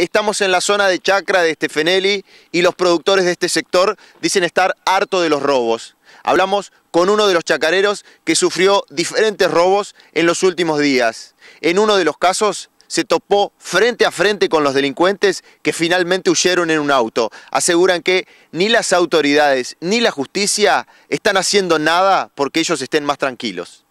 Estamos en la zona de chacra de Estefeneli y los productores de este sector dicen estar harto de los robos. Hablamos con uno de los chacareros que sufrió diferentes robos en los últimos días. En uno de los casos se topó frente a frente con los delincuentes que finalmente huyeron en un auto. Aseguran que ni las autoridades ni la justicia están haciendo nada porque ellos estén más tranquilos.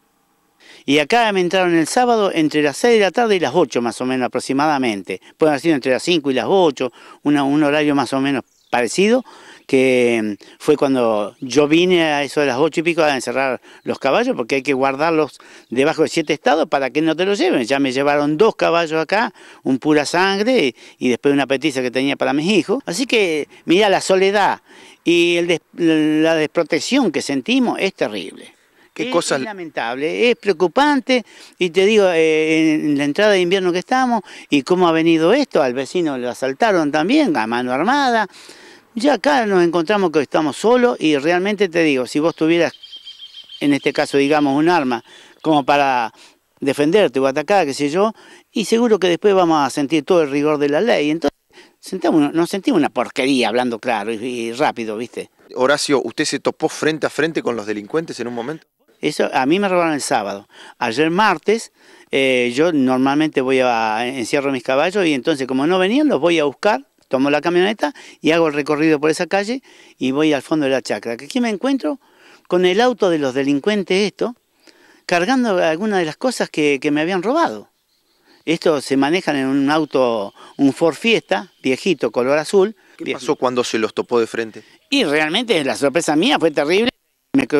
Y acá me entraron el sábado entre las 6 de la tarde y las 8 más o menos aproximadamente. Pueden haber sido entre las 5 y las 8, un horario más o menos parecido, que mm, fue cuando yo vine a eso de las ocho y pico a encerrar los caballos, porque hay que guardarlos debajo de siete estados para que no te los lleven. Ya me llevaron dos caballos acá, un pura sangre y, después una petiza que tenía para mis hijos. Así que, mira, la soledad y la desprotección que sentimos es terrible es, lamentable, es preocupante y te digo, eh, en la entrada de invierno que estamos y cómo ha venido esto, al vecino lo asaltaron también a mano armada. Ya acá nos encontramos que estamos solos y realmente te digo, si vos tuvieras, en este caso digamos, un arma como para defenderte o atacar, qué sé yo, y seguro que después vamos a sentir todo el rigor de la ley. Entonces sentamos, nos sentimos una porquería hablando claro y rápido, ¿viste? Horacio, ¿usted se topó frente a frente con los delincuentes en un momento? Eso a mí me robaron el sábado. Ayer martes eh, yo normalmente voy a encierro mis caballos y entonces como no venían los voy a buscar, tomo la camioneta y hago el recorrido por esa calle y voy al fondo de la chacra. Aquí me encuentro con el auto de los delincuentes esto, cargando algunas de las cosas que, me habían robado. Esto se manejan en un auto, un Ford Fiesta, viejito, color azul. ¿Qué pasó cuando se los topó de frente? Y realmente la sorpresa mía fue terrible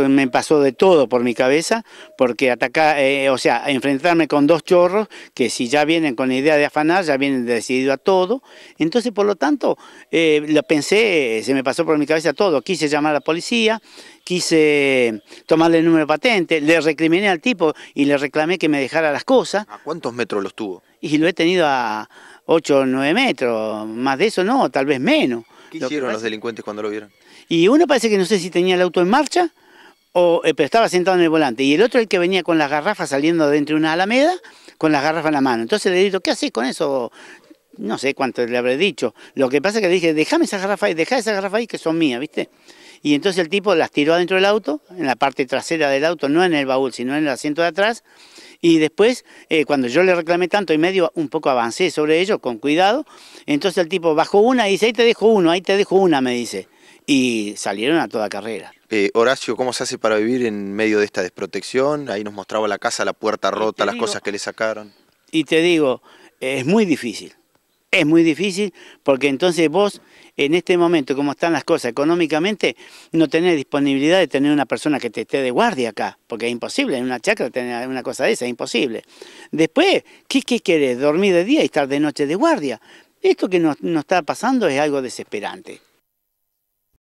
me, pasó de todo por mi cabeza, porque atacar, eh, o sea, enfrentarme con dos chorros que si ya vienen con la idea de afanar, ya vienen decidido a todo. Entonces, por lo tanto, eh, lo pensé, se me pasó por mi cabeza todo. Quise llamar a la policía, quise tomarle el número de patente, le recriminé al tipo y le reclamé que me dejara las cosas. ¿A cuántos metros los tuvo? Y lo he tenido a 8 o 9 metros, más de eso no, tal vez menos. ¿Qué hicieron los delincuentes cuando lo vieron? Y uno parece que no sé si tenía el auto en marcha, eh, pero estaba sentado en el volante, y el otro el que venía con las garrafas saliendo de entre una alameda, con las garrafas en la mano. Entonces le digo, ¿qué haces con eso? No sé cuánto le habré dicho. Lo que pasa es que le dije, déjame esas garrafas ahí, dejá esas garrafas ahí que son mías, ¿viste? Y entonces el tipo las tiró adentro del auto, en la parte trasera del auto, no en el baúl, sino en el asiento de atrás. Y después, eh, cuando yo le reclamé tanto y medio, un poco avancé sobre ellos con cuidado. Entonces el tipo bajó una y dice, ahí te dejo uno, ahí te dejo una, me dice. Y salieron a toda carrera. Eh, Horacio, ¿cómo se hace para vivir en medio de esta desprotección? Ahí nos mostraba la casa, la puerta rota, las cosas que le sacaron. Y te digo, es muy difícil. Es muy difícil porque entonces vos, en este momento, como están las cosas económicamente, no tenés disponibilidad de tener una persona que te esté de guardia acá, porque es imposible, en una chacra tener una cosa de esa, es imposible. Después, ¿qué, qué querés? Dormir de día y estar de noche de guardia. Esto que nos está pasando es algo desesperante.